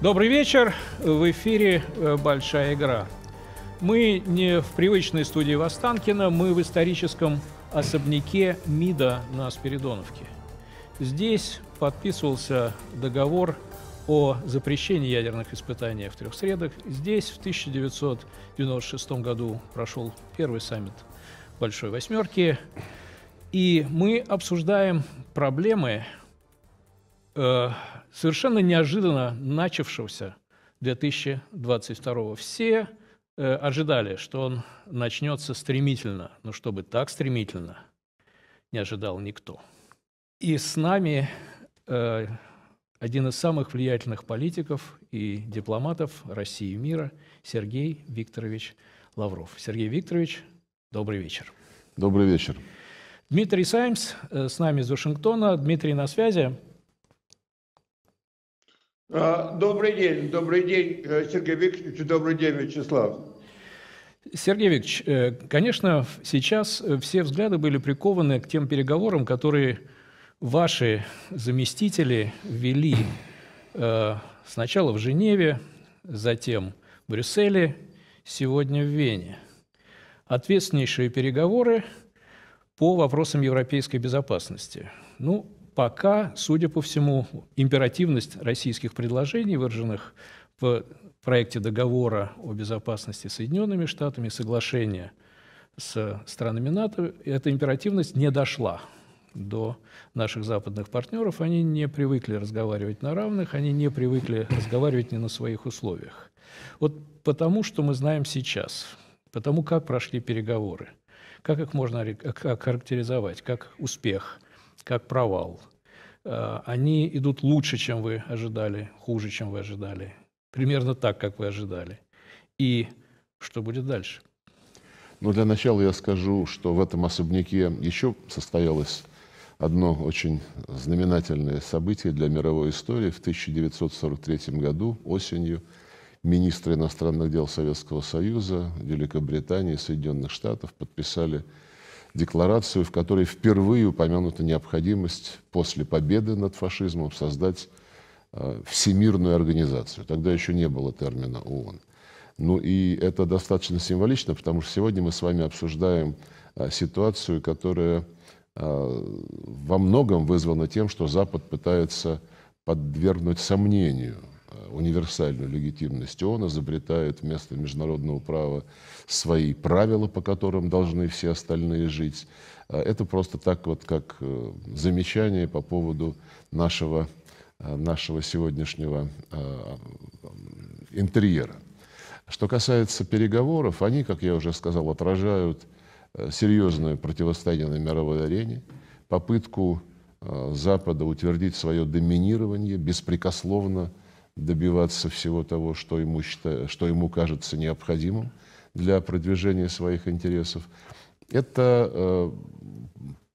Добрый вечер. В эфире э, «Большая игра». Мы не в привычной студии Востанкина, мы в историческом особняке МИДа на Спиридоновке. Здесь подписывался договор о запрещении ядерных испытаний в трех средах. Здесь в 1996 году прошел первый саммит Большой Восьмерки. И мы обсуждаем проблемы, э, совершенно неожиданно начавшегося 2022. Все э, ожидали, что он начнется стремительно, но чтобы так стремительно, не ожидал никто. И с нами э, один из самых влиятельных политиков и дипломатов России и мира Сергей Викторович Лавров. Сергей Викторович, добрый вечер. Добрый вечер. Дмитрий Саймс э, с нами из Вашингтона. Дмитрий на связи. А, добрый день, добрый день, э, Сергей Викторович, добрый день, Вячеслав. Сергей Викторович, э, конечно, сейчас э, все взгляды были прикованы к тем переговорам, которые ваши заместители вели сначала в Женеве, затем в Брюсселе, сегодня в Вене. Ответственнейшие переговоры по вопросам европейской безопасности. Ну, пока, судя по всему, императивность российских предложений, выраженных в проекте договора о безопасности с Соединенными Штатами, соглашения с странами НАТО, эта императивность не дошла до наших западных партнеров. Они не привыкли разговаривать на равных, они не привыкли разговаривать не на своих условиях. Вот потому, что мы знаем сейчас, потому как прошли переговоры, как их можно охарактеризовать, как успех – как провал. Э, они идут лучше, чем вы ожидали, хуже, чем вы ожидали. Примерно так, как вы ожидали. И что будет дальше? Ну, для начала я скажу, что в этом особняке еще состоялось одно очень знаменательное событие для мировой истории. В 1943 году осенью министры иностранных дел Советского Союза, Великобритании и Соединенных Штатов подписали декларацию, в которой впервые упомянута необходимость после победы над фашизмом создать э, всемирную организацию. Тогда еще не было термина ООН. Ну и это достаточно символично, потому что сегодня мы с вами обсуждаем э, ситуацию, которая э, во многом вызвана тем, что Запад пытается подвергнуть сомнению Э, универсальную легитимность ООН, изобретает вместо международного права свои правила, по которым должны все остальные жить. Э, это просто так вот как э, замечание по поводу нашего, нашего сегодняшнего интерьера. Что касается переговоров, они, как я уже сказал, отражают серьезное противостояние на мировой арене, попытку Запада утвердить свое доминирование, беспрекословно добиваться всего того, что ему, считает, что ему кажется необходимым для продвижения своих интересов. Это э,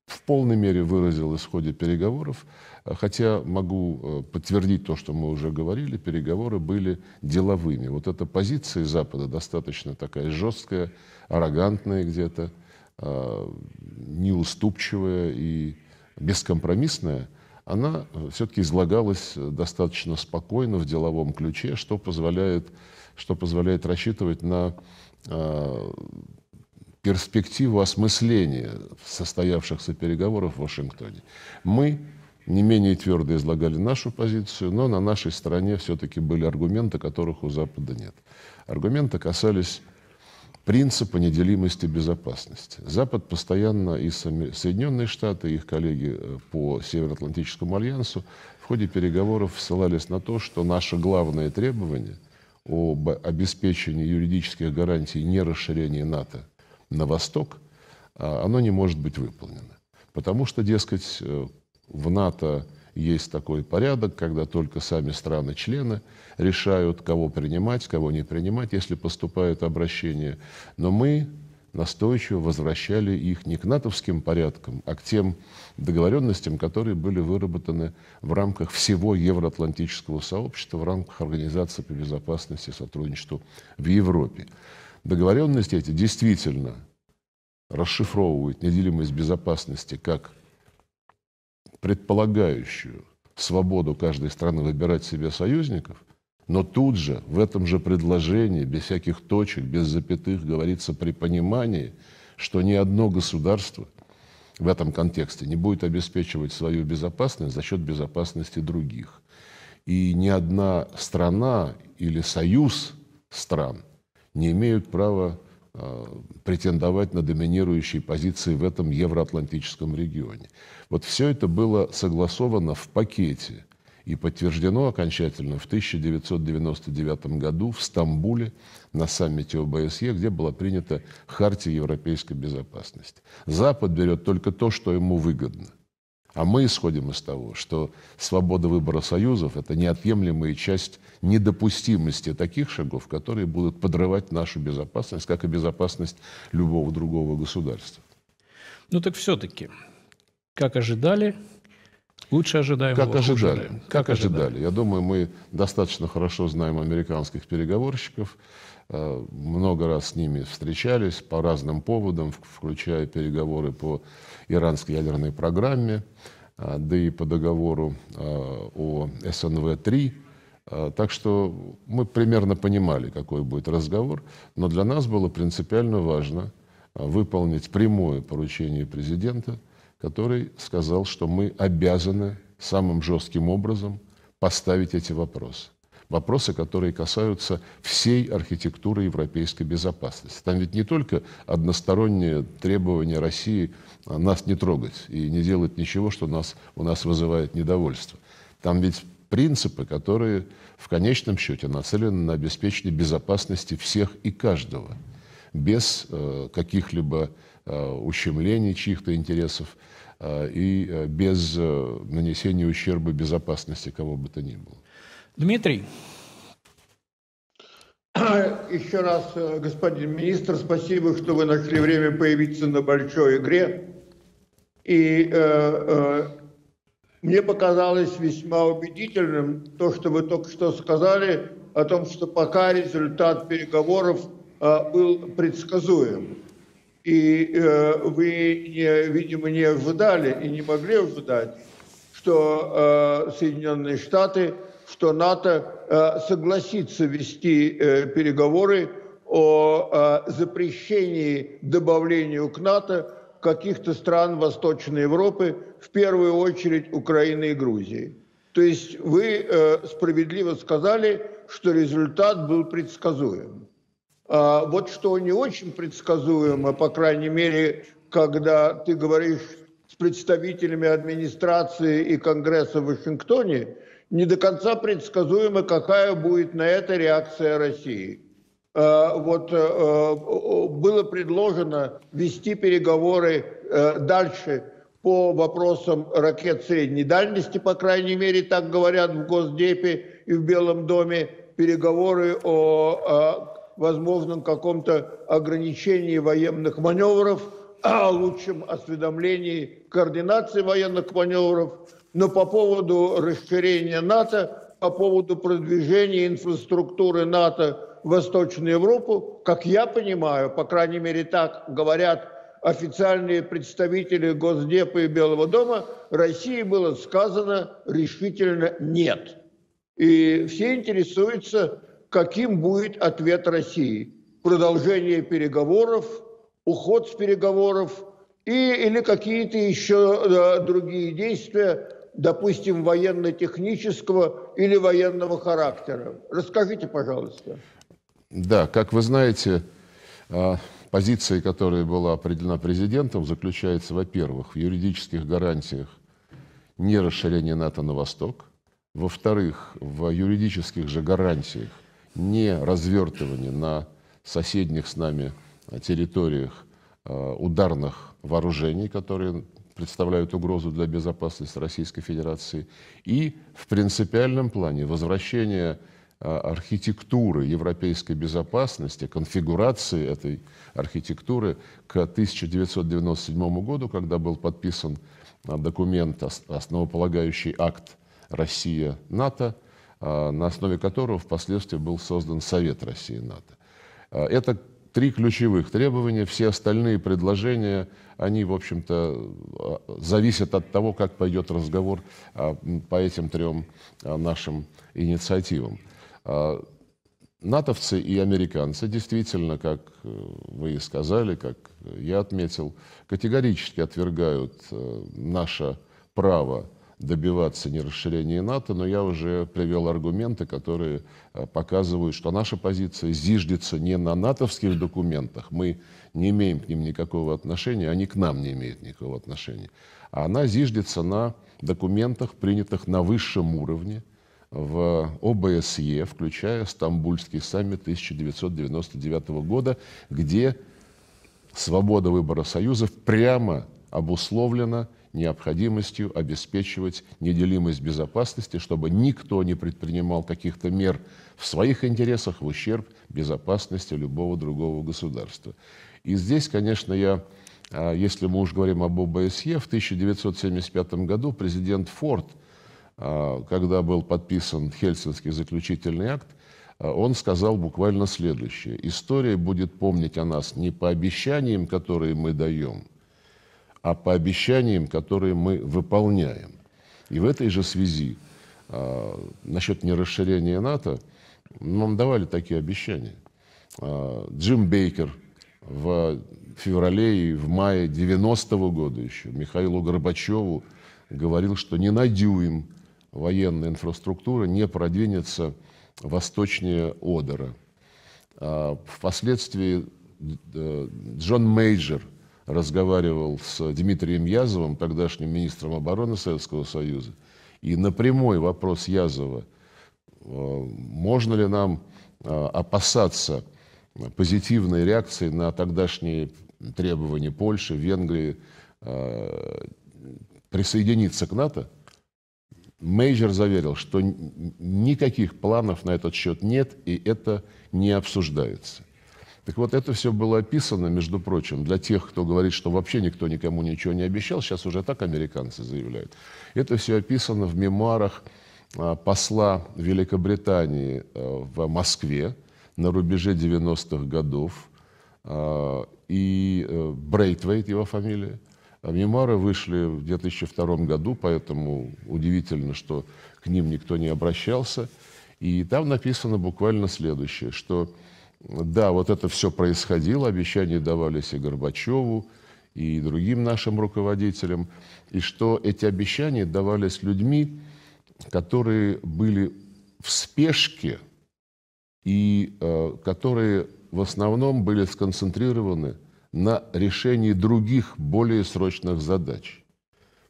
в полной мере выразилось в ходе переговоров, хотя могу э, подтвердить то, что мы уже говорили, переговоры были деловыми. Вот эта позиция Запада достаточно такая жесткая, арогантная, где-то, э, неуступчивая и бескомпромиссная – она э, все-таки излагалась э, достаточно спокойно в деловом ключе, что позволяет, что позволяет рассчитывать на э, перспективу осмысления состоявшихся переговоров в Вашингтоне. Мы не менее твердо излагали нашу позицию, но на нашей стороне все-таки были аргументы, которых у Запада нет. Аргументы касались принципа неделимости безопасности. Запад постоянно и Соединенные Штаты, и их коллеги э, по Североатлантическому альянсу в ходе переговоров ссылались на то, что наше главное требование об обеспечении юридических гарантий нерасширения НАТО на восток, а оно не может быть выполнено. Потому что, дескать, э, в НАТО есть такой порядок, когда только сами страны-члены решают, кого принимать, кого не принимать, если поступает обращение. Но мы настойчиво возвращали их не к натовским порядкам, а к тем договоренностям, которые были выработаны в рамках всего Евроатлантического сообщества, в рамках Организации по безопасности и сотрудничеству в Европе. Договоренности эти действительно расшифровывают неделимость безопасности как предполагающую свободу каждой страны выбирать себе союзников, но тут же в этом же предложении, без всяких точек, без запятых, говорится при понимании, что ни одно государство в этом контексте не будет обеспечивать свою безопасность за счет безопасности других. И ни одна страна или союз стран не имеют права Э, претендовать на доминирующие позиции в этом евроатлантическом регионе. Вот все это было согласовано в пакете и подтверждено окончательно в 1999 году в Стамбуле на саммите ОБСЕ, где была принята Хартия европейской безопасности. Запад берет только то, что ему выгодно. А мы исходим из того, что свобода выбора союзов – это неотъемлемая часть недопустимости таких шагов, которые будут подрывать нашу безопасность, как и безопасность любого другого государства. Ну так все-таки, как ожидали, лучше ожидаем. Как ожидали, как, как ожидали. ожидали. Я думаю, мы достаточно хорошо знаем американских переговорщиков. Э, много раз с ними встречались по разным поводам, включая переговоры по иранской ядерной программе, э, да и по договору э, о СНВ-3. Так что мы примерно понимали, какой будет разговор, но для нас было принципиально важно выполнить прямое поручение президента, который сказал, что мы обязаны самым жестким образом поставить эти вопросы вопросы, которые касаются всей архитектуры европейской безопасности. Там ведь не только односторонние требования России а, нас не трогать и не делать ничего, что нас, у нас вызывает недовольство. Там ведь принципы, которые в конечном счете нацелены на обеспечение безопасности всех и каждого, без э, каких-либо э, ущемлений чьих-то интересов э, и э, без э, нанесения ущерба безопасности кого бы то ни было. Дмитрий. Э, Еще раз, э, господин министр, спасибо, что вы нашли время появиться на большой игре. И э, э, мне показалось весьма убедительным то, что вы только что сказали о том, что пока результат переговоров э, был предсказуем. И э, вы, не, видимо, не ожидали и не могли ожидать, что э, Соединенные Штаты что НАТО э, согласится вести э, переговоры о э, запрещении добавлению к НАТО каких-то стран Восточной Европы, в первую очередь Украины и Грузии. То есть вы справедливо сказали, что результат был предсказуем. А вот что не очень предсказуемо, по крайней мере, когда ты говоришь с представителями администрации и Конгресса в Вашингтоне, не до конца предсказуемо, какая будет на это реакция России. Э, вот э, э, было предложено вести переговоры дальше по вопросам ракет средней дальности, по крайней мере, так говорят в Госдепе и в Белом доме, переговоры о возможном каком-то ограничении военных маневров, о лучшем осведомлении координации военных маневров. Но по поводу расширения НАТО, по поводу продвижения инфраструктуры НАТО в Восточную Европу, как я понимаю, по крайней мере так говорят официальные представители Госдепа и Белого дома, России было сказано решительно нет. И все интересуются, каким будет ответ России. Продолжение переговоров, уход с переговоров и, или какие-то еще да, другие действия, допустим, военно-технического или военного характера. Расскажите, пожалуйста. Да, как вы знаете, а, позиция, которая была определена президентом, заключается, во-первых, в юридических гарантиях не расширения НАТО на восток, во-вторых, в юридических же гарантиях не развертывания на соседних с нами территориях а, ударных вооружений, которые представляют угрозу для безопасности Российской Федерации, и в принципиальном плане возвращение а, архитектуры европейской безопасности, конфигурации этой архитектуры к 1997 году, когда был подписан а, документ, основополагающий акт Россия-НАТО, а, на основе которого впоследствии был создан Совет России-НАТО. Это три ключевых требования, все остальные предложения, они, в общем-то, а, зависят от того, как пойдет разговор а, по этим трем а, нашим инициативам. Натовцы и американцы действительно, как э, вы и сказали, как я отметил, категорически отвергают э, наше право добиваться не расширения НАТО, но я уже привел аргументы, которые э, показывают, что наша позиция зиждется не на натовских документах, мы не имеем к ним никакого отношения, они к нам не имеют никакого отношения, а она зиждется на документах, принятых на высшем уровне в ОБСЕ, включая Стамбульский саммит 1999 года, где свобода выбора союзов прямо обусловлена необходимостью обеспечивать неделимость безопасности, чтобы никто не предпринимал каких-то мер в своих интересах в ущерб безопасности любого другого государства. И здесь, конечно, я, а, если мы уж говорим об ОБСЕ, в 1975 году президент Форд, а, когда был подписан Хельсинский заключительный акт, а, он сказал буквально следующее. История будет помнить о нас не по обещаниям, которые мы даем – а по обещаниям, которые мы выполняем. И в этой же связи а, насчет нерасширения НАТО нам давали такие обещания. А, Джим Бейкер в феврале и в мае 90-го года еще Михаилу Горбачеву говорил, что не на дюйм военная инфраструктура не продвинется восточнее Одера. А, впоследствии э, Джон Мейджор – разговаривал с Дмитрием Язовым, тогдашним министром обороны Советского Союза, и на прямой вопрос Язова, э, можно ли нам э, опасаться позитивной реакции на тогдашние требования Польши, Венгрии э, присоединиться к НАТО, Мейджор заверил, что никаких планов на этот счет нет, и это не обсуждается. Так вот, это все было описано, между прочим, для тех, кто говорит, что вообще никто никому ничего не обещал, сейчас уже так американцы заявляют. Это все описано в мемуарах а, посла Великобритании э, в Москве на рубеже 90-х годов, а, и э, Брейтвейт его фамилия. А мемуары вышли в 2002 году, поэтому удивительно, что к ним никто не обращался. И там написано буквально следующее, что да, вот это все происходило, обещания давались и Горбачеву, и другим нашим руководителям, и что эти обещания давались людьми, которые были в спешке и э, которые в основном были сконцентрированы на решении других более срочных задач.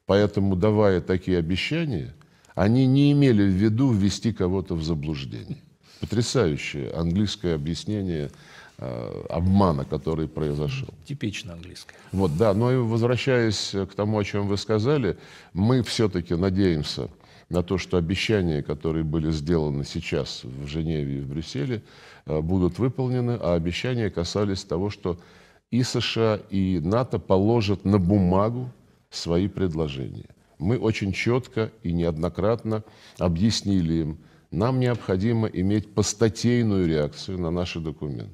Поэтому, давая такие обещания, они не имели в виду ввести кого-то в заблуждение потрясающее английское объяснение э, обмана, который произошел. Типично английское. Вот, да. Но и возвращаясь э, к тому, о чем вы сказали, мы все-таки надеемся на то, что обещания, которые были сделаны сейчас в Женеве и в Брюсселе, э, будут выполнены, а обещания касались того, что и США, и НАТО положат на бумагу свои предложения. Мы очень четко и неоднократно объяснили им, нам необходимо иметь постатейную реакцию на наши документы.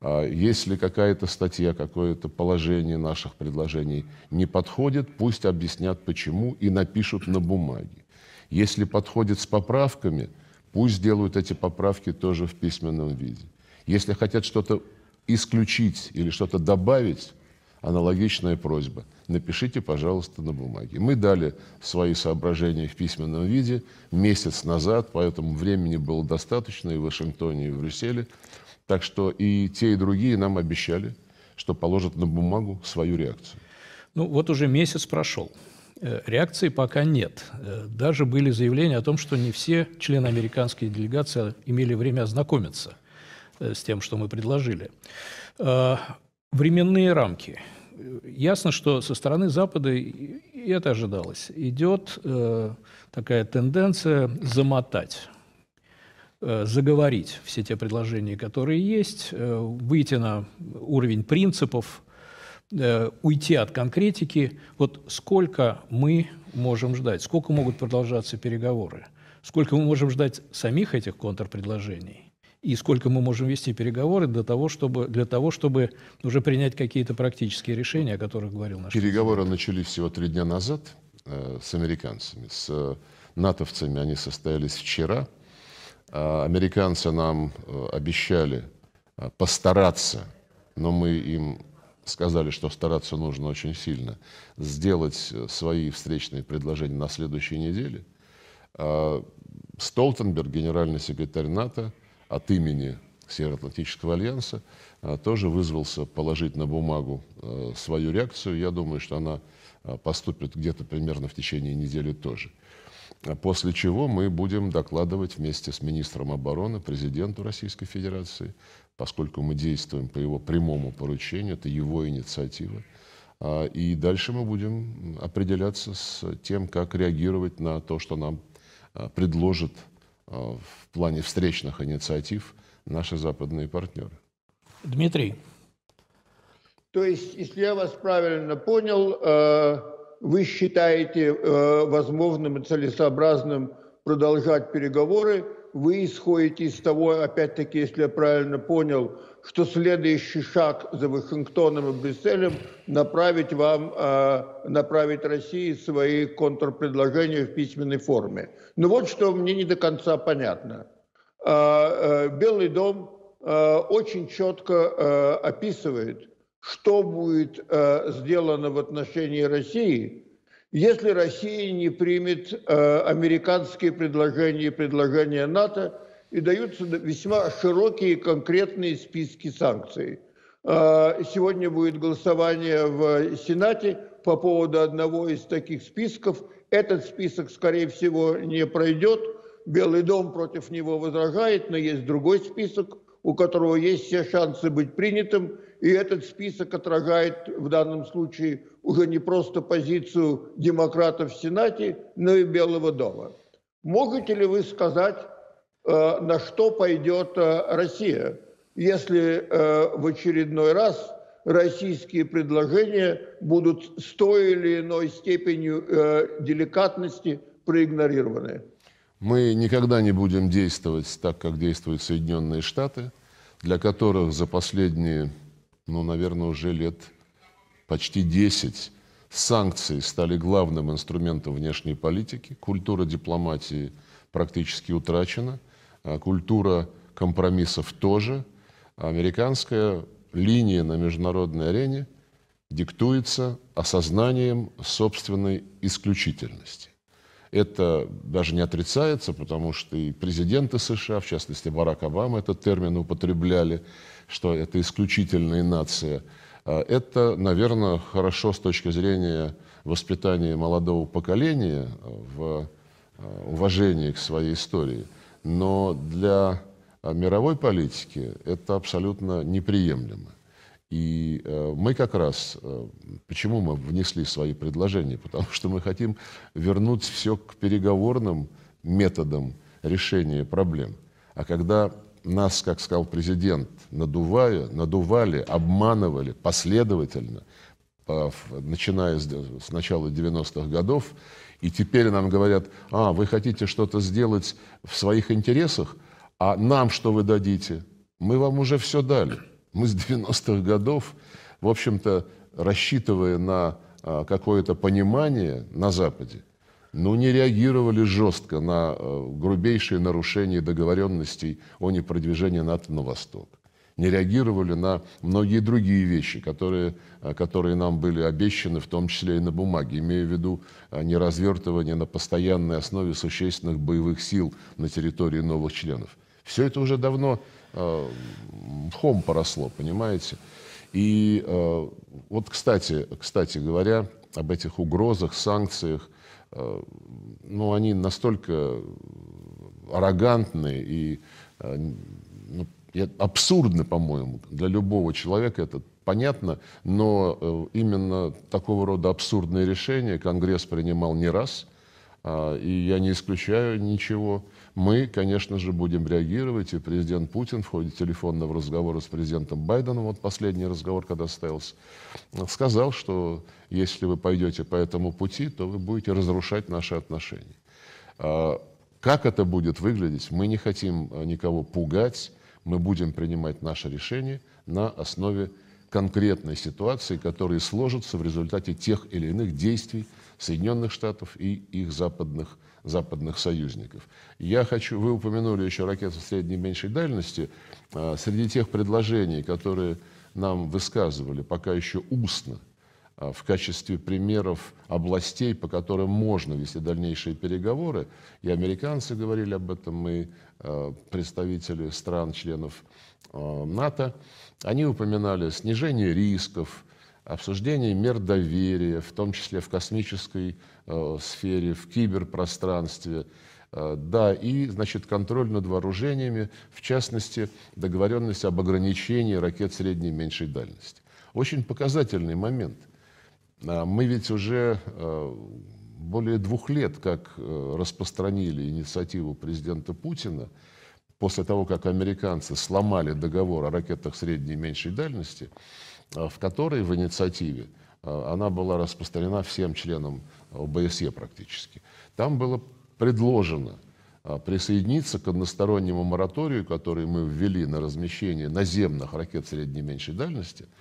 А если какая-то статья, какое-то положение наших предложений не подходит, пусть объяснят почему и напишут на бумаге. Если подходит с поправками, пусть сделают эти поправки тоже в письменном виде. Если хотят что-то исключить или что-то добавить, аналогичная просьба. Напишите, пожалуйста, на бумаге. Мы дали свои соображения в письменном виде месяц назад, поэтому времени было достаточно и в Вашингтоне, и в Брюсселе. Так что и те, и другие нам обещали, что положат на бумагу свою реакцию. Ну, вот уже месяц прошел. Э, реакции пока нет. Э, даже были заявления о том, что не все члены американской делегации имели время ознакомиться э, с тем, что мы предложили временные рамки. Ясно, что со стороны Запада и это ожидалось. Идет э, такая тенденция замотать, э, заговорить все те предложения, которые есть, э, выйти на уровень принципов, э, уйти от конкретики. Вот сколько мы можем ждать, сколько могут продолжаться переговоры, сколько мы можем ждать самих этих контрпредложений и сколько мы можем вести переговоры для того, чтобы, для того, чтобы уже принять какие-то практические решения, о которых говорил наш Переговоры президент. начались всего три дня назад э, с американцами, с э, натовцами они состоялись вчера. Э, американцы нам э, обещали э, постараться, но мы им сказали, что стараться нужно очень сильно, сделать э, свои встречные предложения на следующей неделе. А, Столтенберг, генеральный секретарь НАТО, от имени Североатлантического альянса а, тоже вызвался положить на бумагу а, свою реакцию. Я думаю, что она а, поступит где-то примерно в течение недели тоже. После чего мы будем докладывать вместе с министром обороны, президенту Российской Федерации, поскольку мы действуем по его прямому поручению, это его инициатива. И дальше мы будем определяться с тем, как реагировать на то, что нам предложит Э, в плане встречных инициатив наши западные партнеры. Дмитрий. То есть, если я вас правильно понял, э, вы считаете э, возможным и целесообразным продолжать переговоры, вы исходите из того, опять-таки, если я правильно понял, что следующий шаг за Вашингтоном и Брюсселем направить вам, э, направить России свои контрпредложения в письменной форме. Но ну вот что мне не до конца понятно. Э, э, Белый дом э, очень четко э, описывает, что будет э, сделано в отношении России, если Россия не примет э, американские предложения и предложения НАТО – и даются весьма широкие конкретные списки санкций. А, сегодня будет голосование в Сенате по поводу одного из таких списков. Этот список, скорее всего, не пройдет. Белый дом против него возражает, но есть другой список, у которого есть все шансы быть принятым. И этот список отражает в данном случае уже не просто позицию демократов в Сенате, но и Белого дома. Можете ли вы сказать, Э, на что пойдет э, Россия, если э, в очередной раз российские предложения будут с той или иной степенью деликатности проигнорированы. Мы никогда не будем действовать так, как действуют Соединенные Штаты, для которых за последние, ну, наверное, уже лет почти 10 санкции стали главным инструментом внешней политики, культура дипломатии практически утрачена – а, культура компромиссов тоже. А американская линия на международной арене диктуется осознанием собственной исключительности. Это даже не отрицается, потому что и президенты США, в частности Барак Обама, этот термин употребляли, что это исключительная нация. А это, наверное, хорошо с точки зрения воспитания молодого поколения в уважении к своей истории – но для а, мировой политики это абсолютно неприемлемо. И э, мы как раз, э, почему мы внесли свои предложения? Потому что мы хотим вернуть все к переговорным методам решения проблем. А когда нас, как сказал президент, надувая, надували, обманывали последовательно, начиная с, с начала 90-х годов, и теперь нам говорят, а, вы хотите что-то сделать в своих интересах, а нам что вы дадите? Мы вам уже все дали. Мы с 90-х годов, в общем-то, рассчитывая на а, какое-то понимание на Западе, ну, не реагировали жестко на а, грубейшие нарушения договоренностей о непродвижении НАТО на восток не реагировали на многие другие вещи, которые, э, которые нам были обещаны, в том числе и на бумаге, имея в виду э, неразвертывание на постоянной основе существенных боевых сил на территории новых членов. Все это уже давно э, хом поросло, понимаете? И э, вот, кстати, кстати говоря, об этих угрозах, санкциях, э, ну, они настолько арогантны и э, ну, это абсурдно, по-моему, для любого человека это понятно, но э, именно такого рода абсурдные решения Конгресс принимал не раз, а, и я не исключаю ничего. Мы, конечно же, будем реагировать, и президент Путин в ходе телефонного разговора с президентом Байденом, вот последний разговор, когда состоялся, сказал, что если вы пойдете по этому пути, то вы будете разрушать наши отношения. А, как это будет выглядеть, мы не хотим э, никого пугать, мы будем принимать наши решения на основе конкретной ситуации, которая сложится в результате тех или иных действий Соединенных Штатов и их западных, западных союзников. Я хочу, вы упомянули еще ракеты средней и меньшей дальности. А, среди тех предложений, которые нам высказывали, пока еще устно – а, в качестве примеров областей, по которым можно вести дальнейшие переговоры. И американцы говорили об этом, и а, представители стран-членов а, НАТО. Они упоминали снижение рисков, обсуждение мер доверия, в том числе в космической сфере, в киберпространстве. Да, и, значит, контроль над вооружениями, в частности, договоренность об ограничении ракет средней и меньшей дальности. Очень показательный момент – а, мы ведь уже э, более двух лет как э, распространили инициативу президента Путина после того, как американцы сломали договор о ракетах средней и меньшей дальности, э, в которой в инициативе она была распространена всем членам ОБСЕ практически. Там было предложено присоединиться к одностороннему мораторию, который мы ввели на размещение наземных ракет средней и меньшей дальности –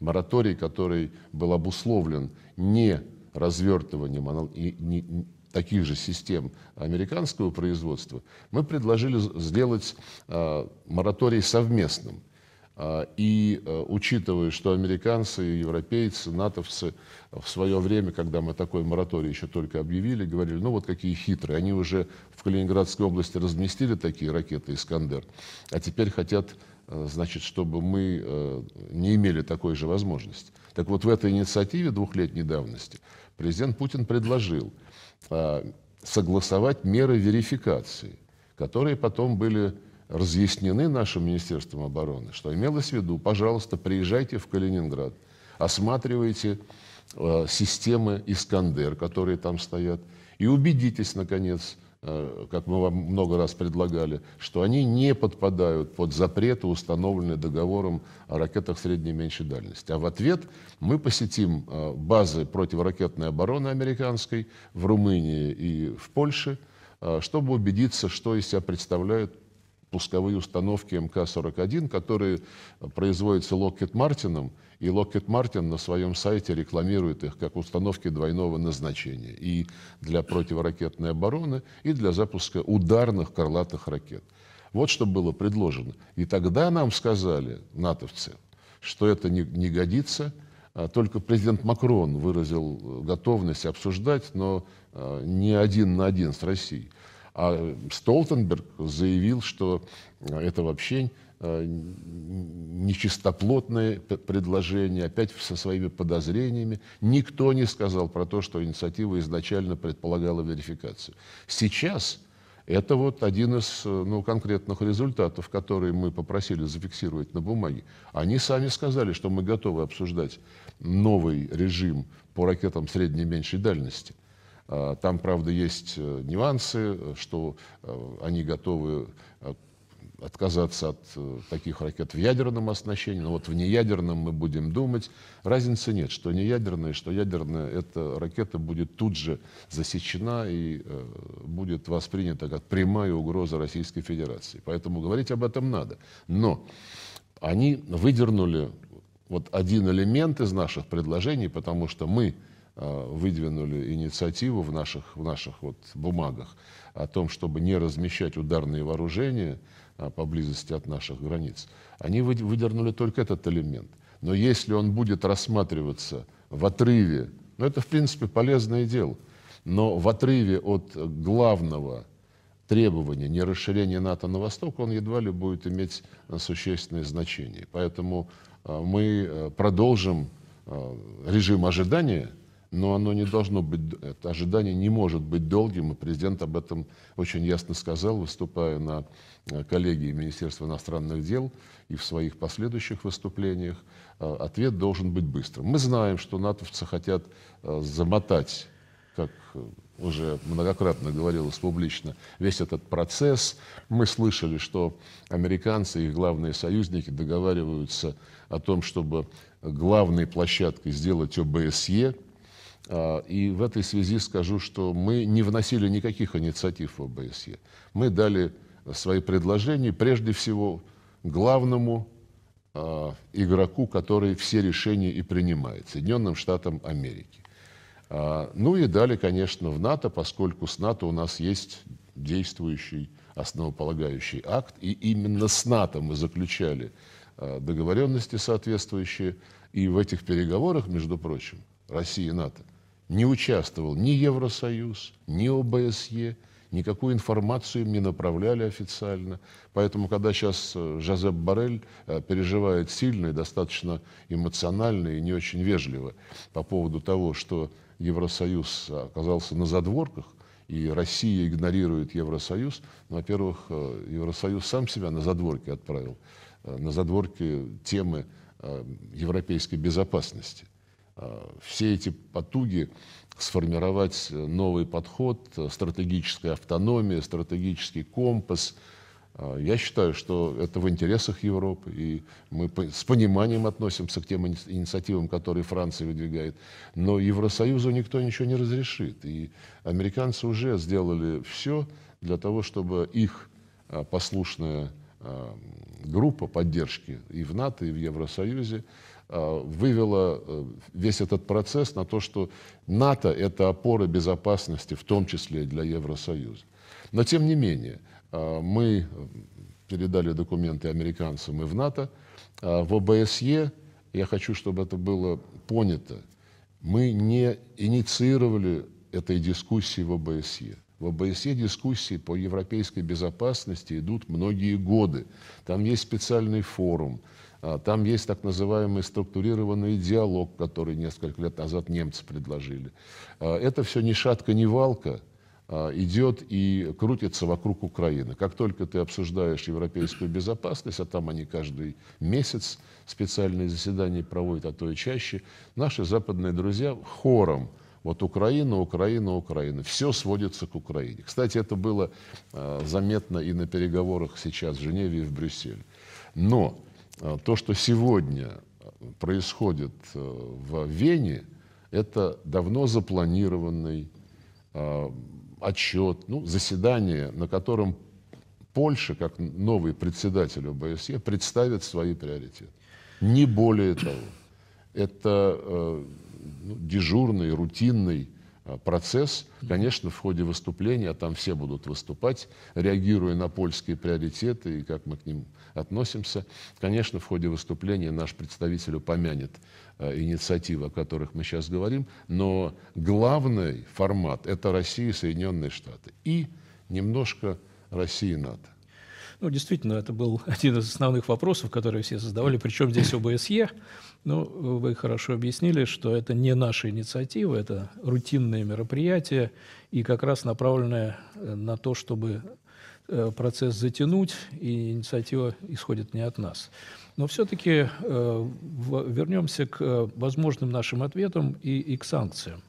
Мораторий, который был обусловлен не развертыванием и не, таких же систем американского производства, мы предложили сделать э, мораторий совместным. А, и а, учитывая, что американцы, европейцы, натовцы в свое время, когда мы такой мораторий еще только объявили, говорили, ну вот какие хитрые, они уже в Калининградской области разместили такие ракеты «Искандер», а теперь хотят Э, значит, чтобы мы э, не имели такой же возможности. Так вот, в этой инициативе двухлетней давности президент Путин предложил э, согласовать меры верификации, которые потом были разъяснены нашим Министерством обороны, что имелось в виду, пожалуйста, приезжайте в Калининград, осматривайте системы «Искандер», которые там стоят, и убедитесь, наконец, Э, как мы вам много раз предлагали, что они не подпадают под запреты, установленные договором о ракетах средней и меньшей дальности. А в ответ мы посетим э, базы противоракетной обороны американской в Румынии и в Польше, э, чтобы убедиться, что из себя представляют пусковые установки МК-41, которые производятся Локхед Мартином и Локет Мартин на своем сайте рекламирует их как установки двойного назначения и для противоракетной обороны, и для запуска ударных крылатых ракет. Вот что было предложено. И тогда нам сказали, натовцы, что это не, не годится. А, только президент Макрон выразил э, готовность обсуждать, но а, не один на один с Россией. А Столтенберг заявил, что а, это вообще Э, нечистоплотные предложения, опять со своими подозрениями. Никто не сказал про то, что инициатива изначально предполагала верификацию. Сейчас это вот один из э, ну, конкретных результатов, которые мы попросили зафиксировать на бумаге. Они сами сказали, что мы готовы обсуждать новый режим по ракетам средней и меньшей дальности. А, там, правда, есть э, нюансы, что они готовы отказаться от э, таких ракет в ядерном оснащении, но вот в неядерном мы будем думать. Разницы нет, что неядерная, что ядерная, эта ракета будет тут же засечена и э, будет воспринята как прямая угроза Российской Федерации. Поэтому говорить об этом надо. Но они выдернули вот один элемент из наших предложений, потому что мы э, выдвинули инициативу в наших, в наших вот бумагах о том, чтобы не размещать ударные вооружения а, поблизости от наших границ. Они выдернули только этот элемент. Но если он будет рассматриваться в отрыве, ну это в принципе полезное дело, но в отрыве от главного требования не расширения НАТО на восток, он едва ли будет иметь а, существенное значение. Поэтому а, мы продолжим режим ожидания – но оно не должно быть, это ожидание не может быть долгим, и президент об этом очень ясно сказал, выступая на э, коллегии Министерства иностранных дел и в своих последующих выступлениях. Э, ответ должен быть быстрым. Мы знаем, что натовцы хотят э, замотать, как уже многократно говорилось публично, весь этот процесс. Мы слышали, что американцы и их главные союзники договариваются о том, чтобы главной площадкой сделать ОБСЕ – а, и в этой связи скажу, что мы не вносили никаких инициатив в ОБСЕ. Мы дали свои предложения прежде всего главному э, игроку, который все решения и принимает, Соединенным Штатам Америки. Э, ну и дали, конечно, в НАТО, поскольку с НАТО у нас есть действующий основополагающий акт, и именно с НАТО мы заключали э, договоренности соответствующие, и в этих переговорах, между прочим, России и НАТО не участвовал ни Евросоюз, ни ОБСЕ, никакую информацию им не направляли официально. Поэтому, когда сейчас э, Жозеп Барель э, переживает сильно и достаточно эмоционально и не очень вежливо по поводу того, что Евросоюз оказался на задворках, и Россия игнорирует Евросоюз, ну, во-первых, э, Евросоюз сам себя на задворки отправил, на задворки темы европейской безопасности. Э, все эти потуги сформировать новый подход, стратегическая автономия, стратегический компас. Э, я считаю, что это в интересах Европы, и мы с пониманием относимся к тем инициативам, которые Франция выдвигает. Но Евросоюзу никто ничего не разрешит, и американцы уже сделали все для того, чтобы их э, послушная группа поддержки и в НАТО, и в Евросоюзе Э, вывела э, весь этот процесс на то, что НАТО – это опора безопасности, в том числе и для Евросоюза. Но тем не менее, э, мы передали документы американцам и в НАТО. В ОБСЕ, я хочу, чтобы это было понято, мы не инициировали этой дискуссии в ОБСЕ. В ОБСЕ дискуссии по европейской безопасности идут многие годы. Там есть специальный форум, а там есть так называемый структурированный диалог, который несколько лет назад немцы предложили. А, это все ни шатка, ни валка а, идет и крутится вокруг Украины. Как только ты обсуждаешь европейскую безопасность, а там они каждый месяц специальные заседания проводят, а то и чаще, наши западные друзья хором вот Украина, Украина, Украина. Все сводится к Украине. Кстати, это было заметно и на переговорах сейчас в Женеве и в Брюсселе. Но Э, то, что сегодня э, происходит э, в Вене, это давно запланированный отчет, ну, заседание, на котором Польша, как новый председатель ОБСЕ, представит свои приоритеты. Не более того. Это ну, дежурный, рутинный Э, процесс. Конечно, в ходе выступления, а там все будут выступать, реагируя на польские приоритеты и как мы к ним относимся. Конечно, в ходе выступления наш представитель упомянет э, инициативы, о которых мы сейчас говорим, но главный формат – это Россия и Соединенные Штаты. И немножко Россия и НАТО. Ну, действительно, это был один из основных вопросов, которые все задавали. Причем здесь ОБСЕ? Ну, вы хорошо объяснили, что это не наша инициатива, это рутинные мероприятия и как раз направленное э, на то, чтобы э, процесс затянуть, и инициатива исходит не от нас. Но все-таки э, вернемся к возможным нашим ответам и, и к санкциям.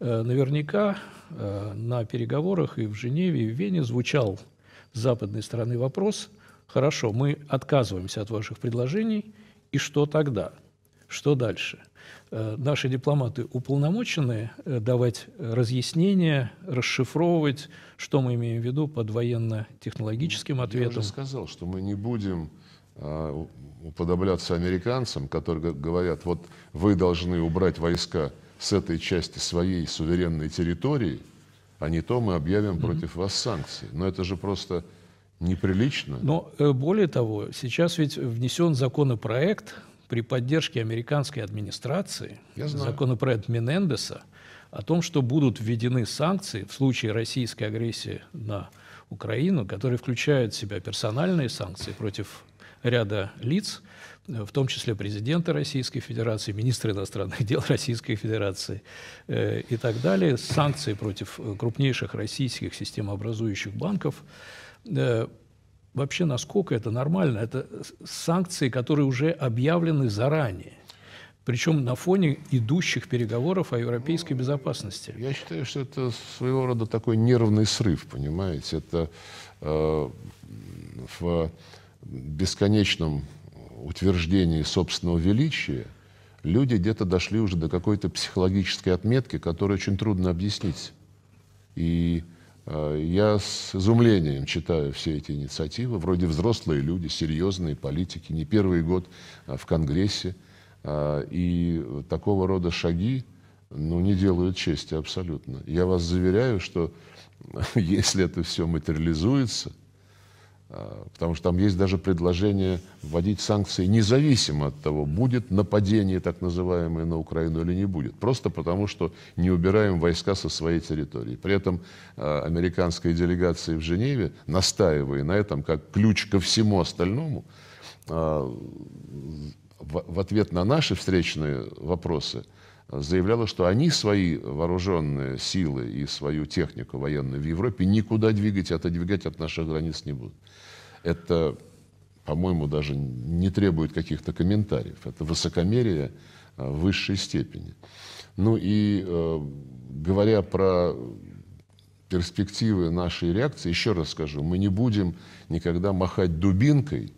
Наверняка на переговорах и в Женеве, и в Вене звучал западной стороны вопрос, хорошо, мы отказываемся от ваших предложений, и что тогда? Что дальше? Э, наши дипломаты уполномочены э, давать разъяснения, расшифровывать, что мы имеем в виду под военно-технологическим ответом. Я уже сказал, что мы не будем а, уподобляться американцам, которые говорят, вот вы должны убрать войска с этой части своей суверенной территории – а не то мы объявим против вас санкции. Но это же просто неприлично. Но э, более того, сейчас ведь внесен законопроект при поддержке американской администрации, законопроект Менендеса, о том, что будут введены санкции в случае российской агрессии на Украину, которые включают в себя персональные санкции против ряда лиц, в том числе президента Российской Федерации, министра иностранных дел Российской Федерации э, и так далее. Санкции против крупнейших российских системообразующих банков. Э, вообще, насколько это нормально? Это санкции, которые уже объявлены заранее причем на фоне идущих переговоров о европейской безопасности. Я считаю, что это своего рода такой нервный срыв, понимаете, это э, в бесконечном утверждении собственного величия люди где-то дошли уже до какой-то психологической отметки, которую очень трудно объяснить. И э, я с изумлением читаю все эти инициативы, вроде взрослые люди, серьезные политики, не первый год э, в Конгрессе, э, и такого рода шаги ну, не делают чести абсолютно. Я вас заверяю, что если это все материализуется, а, потому что там есть даже предложение вводить санкции независимо от того, будет нападение так называемое на Украину или не будет. Просто потому, что не убираем войска со своей территории. При этом а, американская делегация в Женеве, настаивая на этом как ключ ко всему остальному, а, в ответ на наши встречные вопросы заявляла, что они свои вооруженные силы и свою технику военную в Европе никуда двигать и отодвигать от наших границ не будут это, по-моему, даже не требует каких-то комментариев. Это высокомерие а, высшей степени. Ну и э, говоря про перспективы нашей реакции, еще раз скажу, мы не будем никогда махать дубинкой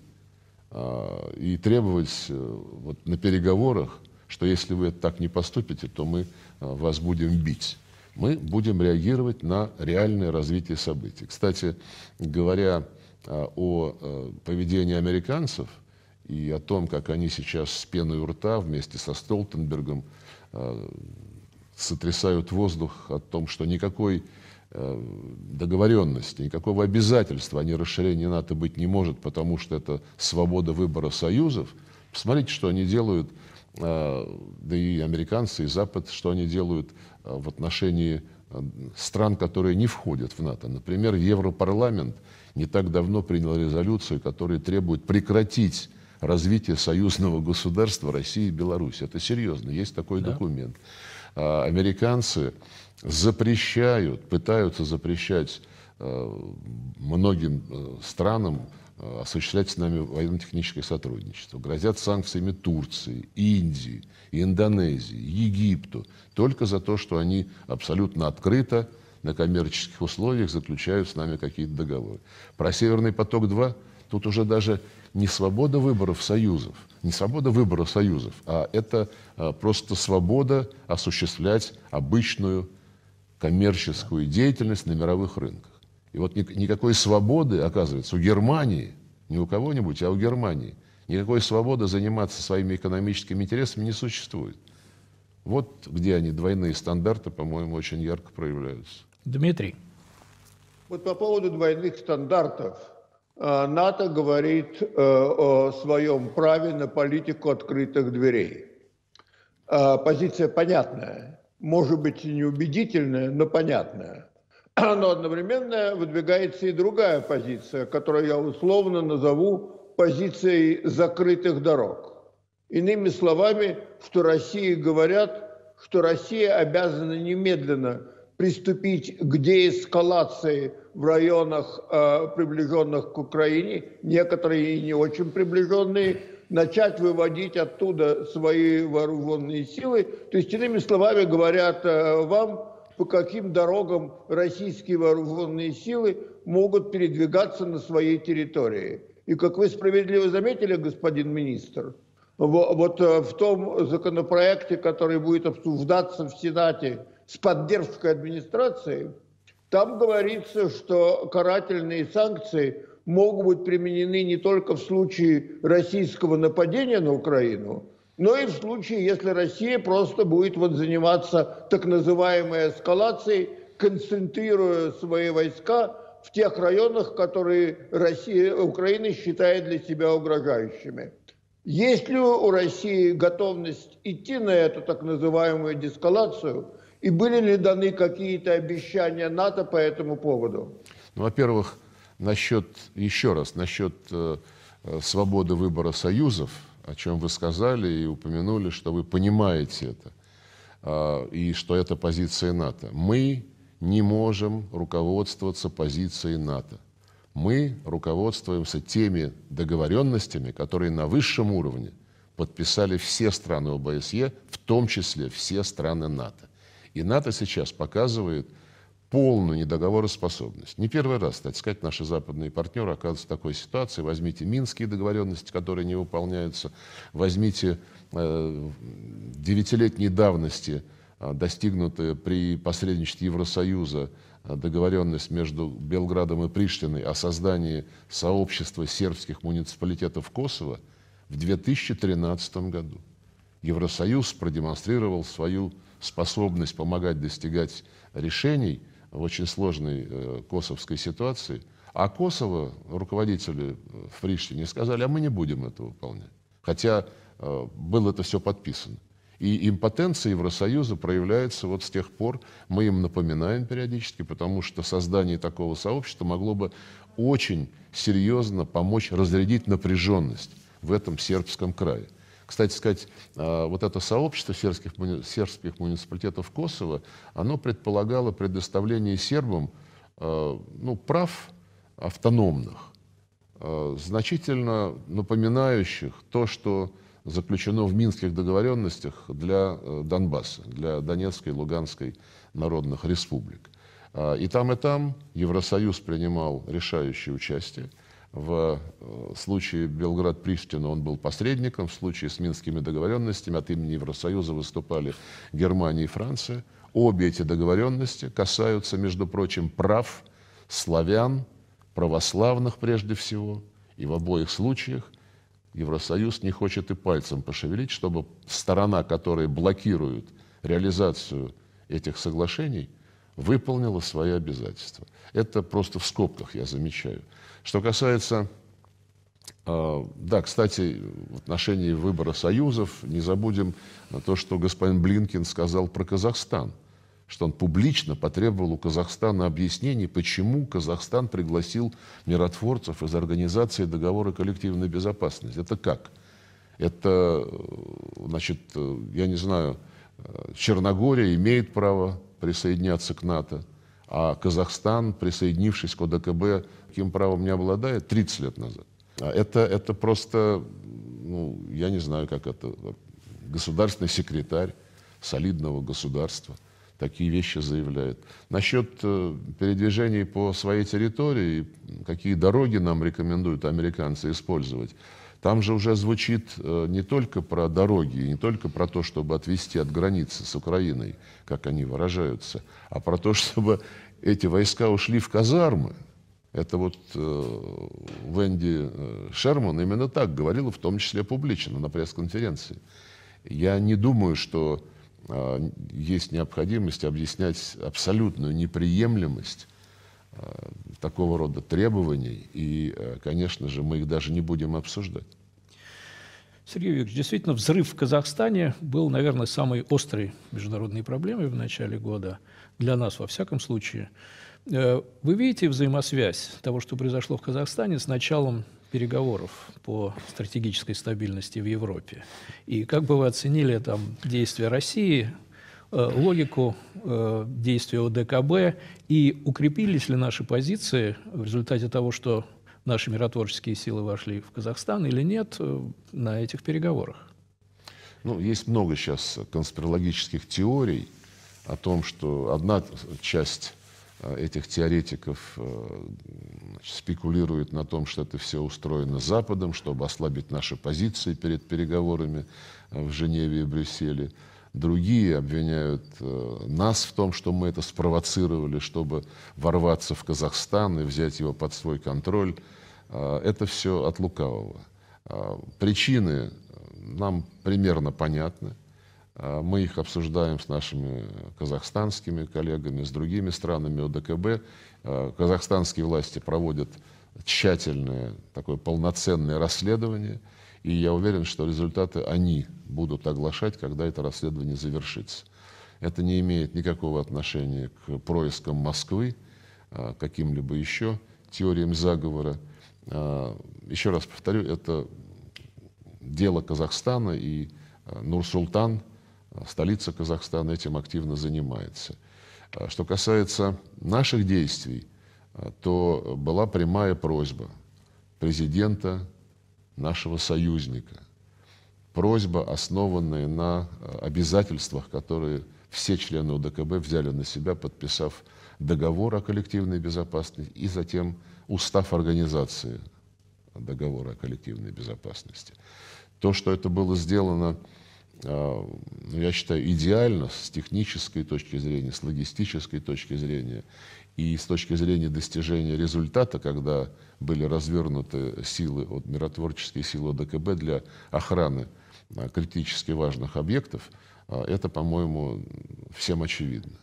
э, и требовать э, вот, на переговорах, что если вы так не поступите, то мы э, вас будем бить. Мы будем реагировать на реальное развитие событий. Кстати говоря, а, о э, поведении американцев и о том, как они сейчас с пеной у рта вместе со Столтенбергом а, сотрясают воздух о том, что никакой э, договоренности, никакого обязательства о нерасширении НАТО быть не может, потому что это свобода выбора союзов. Посмотрите, что они делают, а, да и американцы, и Запад, что они делают в отношении стран, которые не входят в НАТО. Например, Европарламент не так давно принял резолюцию, которая требует прекратить развитие союзного государства России и Беларуси. Это серьезно, есть такой да. документ. А, американцы запрещают, пытаются запрещать э, многим э, странам Э, осуществлять с нами военно-техническое сотрудничество. Грозят санкциями Турции, Индии, Индонезии, Египту только за то, что они абсолютно открыто на коммерческих условиях заключают с нами какие-то договоры. Про «Северный поток-2» тут уже даже не свобода выборов союзов, не свобода выбора союзов, а это э, просто свобода осуществлять обычную коммерческую деятельность на мировых рынках. И вот никакой свободы, оказывается, у Германии, не у кого-нибудь, а у Германии, никакой свободы заниматься своими экономическими интересами не существует. Вот где они, двойные стандарты, по-моему, очень ярко проявляются. Дмитрий. Вот по поводу двойных стандартов. А, НАТО говорит э, о своем праве на политику открытых дверей. А, позиция понятная, может быть и неубедительная, но понятная. но одновременно выдвигается и другая позиция, которую я условно назову позицией закрытых дорог. Иными словами, что России говорят, что Россия обязана немедленно приступить к деэскалации в районах, э, приближенных к Украине, некоторые и не очень приближенные, начать выводить оттуда свои вооруженные силы. То есть, иными словами говорят э, вам, по каким дорогам российские вооруженные силы могут передвигаться на своей территории. И как вы справедливо заметили, господин министр, вот э, в том законопроекте, который будет обсуждаться в Сенате с поддержкой администрации, там говорится, что карательные санкции могут быть применены не только в случае российского нападения на Украину, но и в случае, если Россия просто будет вот заниматься так называемой эскалацией, концентрируя свои войска в тех районах, которые Россия, Украина считает для себя угрожающими. Есть ли у России готовность идти на эту так называемую дескалацию? И были ли даны какие-то обещания НАТО по этому поводу? Ну, во-первых, насчет, еще раз, насчет э, э свободы выбора союзов – о чем вы сказали и упомянули, что вы понимаете это, а, и что это позиция НАТО. Мы не можем руководствоваться позицией НАТО. Мы руководствуемся теми договоренностями, которые на высшем уровне подписали все страны ОБСЕ, в том числе все страны НАТО. И НАТО сейчас показывает – полную недоговороспособность. Не первый раз, так сказать, наши западные партнеры оказываются в такой ситуации. Возьмите минские договоренности, которые не выполняются, возьмите э, девятилетней э, давности э, достигнутые при посредничестве Евросоюза э, договоренность между Белградом и Приштиной о создании сообщества сербских муниципалитетов Косово в 2013 году. Евросоюз продемонстрировал свою способность помогать достигать решений – в очень сложной э, косовской ситуации. А Косово руководители э, в Приштине сказали, а мы не будем это выполнять. Хотя э, было это все подписано. И импотенция Евросоюза проявляется вот с тех пор, мы им напоминаем периодически, потому что создание такого сообщества могло бы очень серьезно помочь разрядить напряженность в этом сербском крае. Кстати сказать, а, вот это сообщество сербских, сербских муниципалитетов Косово, оно предполагало предоставление сербам а, ну, прав автономных, а, значительно напоминающих то, что заключено в минских договоренностях для э, Донбасса, для Донецкой и Луганской народных республик. И там, и там Евросоюз принимал решающее участие – в э, случае Белград-Приштина он был посредником, в случае с минскими договоренностями от имени Евросоюза выступали Германия и Франция. Обе эти договоренности касаются, между прочим, прав славян, православных прежде всего, и в обоих случаях Евросоюз не хочет и пальцем пошевелить, чтобы сторона, которая блокирует реализацию этих соглашений – выполнила свои обязательства. Это просто в скобках я замечаю. Что касается... Э, да, кстати, в отношении выбора союзов не забудем то, что господин Блинкин сказал про Казахстан что он публично потребовал у Казахстана объяснений, почему Казахстан пригласил миротворцев из Организации договора коллективной безопасности. Это как? Это, э, значит, э, я не знаю, Черногория имеет право присоединяться к НАТО, а Казахстан, присоединившись к ОДКБ, каким правом не обладает 30 лет назад. А это, это просто, ну, я не знаю, как это, государственный секретарь солидного государства такие вещи заявляет. Насчет э, передвижений по своей территории, какие дороги нам рекомендуют американцы использовать – там же уже звучит э, не только про дороги, не только про то, чтобы отвести от границы с Украиной, как они выражаются, а про то, чтобы эти войска ушли в казармы. Это вот э, Венди э, Шерман именно так говорила, в том числе публично, на пресс-конференции. Я не думаю, что э, есть необходимость объяснять абсолютную неприемлемость э, такого рода требований, и, э, конечно же, мы их даже не будем обсуждать. Сергей Викторович, действительно, взрыв в Казахстане был, наверное, самой острой международной проблемой в начале года, для нас, во всяком случае. Э, вы видите взаимосвязь того, что произошло в Казахстане, с началом переговоров по стратегической стабильности в Европе? И как бы вы оценили там действия России Э, логику э, действия ОДКБ и укрепились ли наши позиции в результате того, что наши миротворческие силы вошли в Казахстан или нет э, на этих переговорах? Ну, есть много сейчас конспирологических теорий о том, что одна часть этих теоретиков значит, спекулирует на том, что это все устроено Западом, чтобы ослабить наши позиции перед переговорами в Женеве и Брюсселе. Другие обвиняют э, нас в том, что мы это спровоцировали, чтобы ворваться в Казахстан и взять его под свой контроль. Э, это все от лукавого. Э, причины нам примерно понятны. Мы их обсуждаем с нашими казахстанскими коллегами, с другими странами ОДКБ. Казахстанские власти проводят тщательное, такое полноценное расследование – и я уверен, что результаты они будут оглашать, когда это расследование завершится. Это не имеет никакого отношения к проискам Москвы, а, каким-либо еще теориям заговора. А, еще раз повторю, это дело Казахстана, и а, Нур-Султан, столица Казахстана, этим активно занимается. Что касается наших действий, то была прямая просьба президента нашего союзника. Просьба, основанная на э, обязательствах, которые все члены ОДКБ взяли на себя, подписав договор о коллективной безопасности и затем устав организации договора о коллективной безопасности. То, что это было сделано а, ну, я считаю, идеально с технической точки зрения, с логистической точки зрения и с точки зрения достижения результата, когда были развернуты силы, от миротворческие силы ДКБ для охраны а, критически важных объектов, а, это, по-моему, всем очевидно.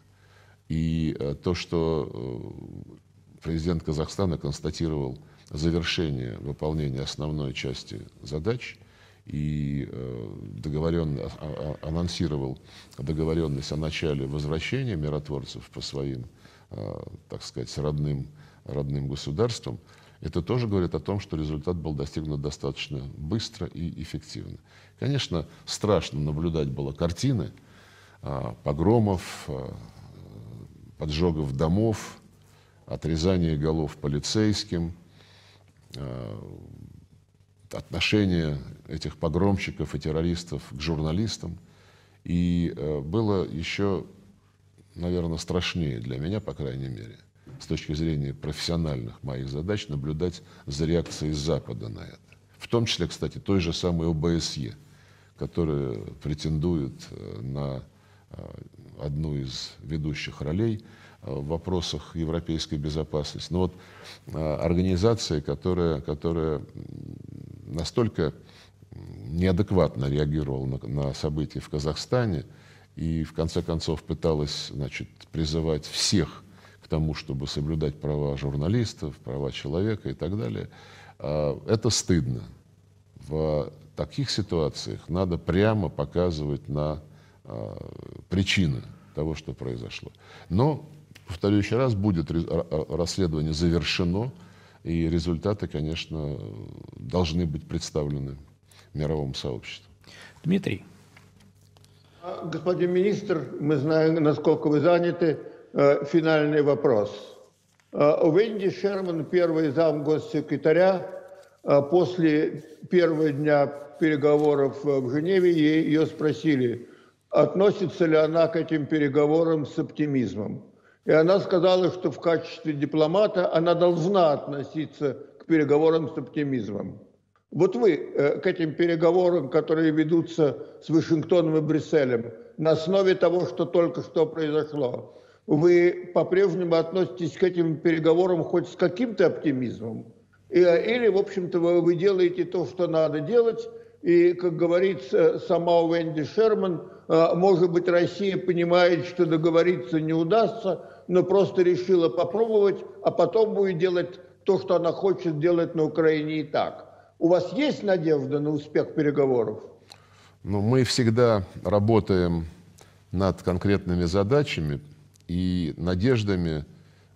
И то, что э, президент Казахстана констатировал завершение выполнения основной части задач – и э, договорен, а, а, анонсировал договоренность о начале возвращения миротворцев по своим, э, так сказать, родным, родным государствам, это тоже говорит о том, что результат был достигнут достаточно быстро и эффективно. Конечно, страшно наблюдать было картины э, погромов, поджогов домов, отрезания голов полицейским, отношение этих погромщиков и террористов к журналистам. И э, было еще, наверное, страшнее для меня, по крайней мере, с точки зрения профессиональных моих задач, наблюдать за реакцией Запада на это. В том числе, кстати, той же самой ОБСЕ, которая претендует э, на э, одну из ведущих ролей в вопросах европейской безопасности. Но ну вот организация, которая, которая настолько неадекватно реагировала на, на события в Казахстане и в конце концов пыталась значит, призывать всех к тому, чтобы соблюдать права журналистов, права человека и так далее. А, это стыдно. В таких ситуациях надо прямо показывать на а, причины того, что произошло. Но, повторю еще раз, будет а, расследование завершено, и результаты, конечно, должны быть представлены мировому сообществу. Дмитрий. А, господин министр, мы знаем, насколько вы заняты. Э, финальный вопрос. А, Венди Шерман, первый зам госсекретаря, а, после первого дня переговоров э, в Женеве ее спросили, относится ли она к этим переговорам с оптимизмом. И она сказала, что в качестве дипломата она должна относиться к переговорам с оптимизмом. Вот вы э, к этим переговорам, которые ведутся с Вашингтоном и Брюсселем, на основе того, что только что произошло, вы по-прежнему относитесь к этим переговорам хоть с каким-то оптимизмом? Э, или, в общем-то, вы, вы делаете то, что надо делать, и, как говорит сама Уэнди Шерман, а, может быть, Россия понимает, что договориться не удастся, но просто решила попробовать, а потом будет делать то, что она хочет делать на Украине и так. У вас есть надежда на успех переговоров? Ну, мы всегда работаем над конкретными задачами и надеждами.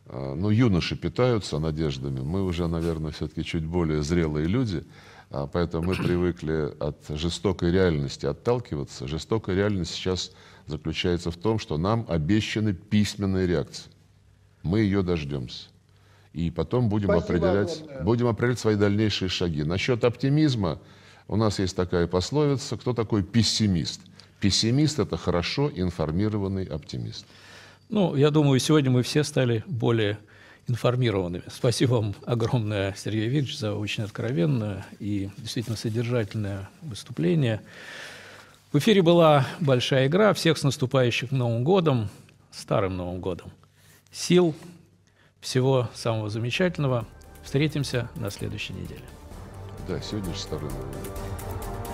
А, ну, юноши питаются надеждами. Мы уже, наверное, все-таки чуть более зрелые люди. А, поэтому мы привыкли от жестокой реальности отталкиваться. Жестокая реальность сейчас заключается в том, что нам обещаны письменные реакции. Мы ее дождемся. И потом будем определять, будем определять свои дальнейшие шаги. Насчет оптимизма у нас есть такая пословица, кто такой пессимист? Пессимист – это хорошо информированный оптимист. Ну, я думаю, сегодня мы все стали более информированными. Спасибо вам огромное, Сергей Викторович, за очень откровенное и действительно содержательное выступление. В эфире была большая игра. Всех с наступающим Новым годом, старым Новым годом. Сил, всего самого замечательного. Встретимся на следующей неделе. Да, сегодня же старый Новый год.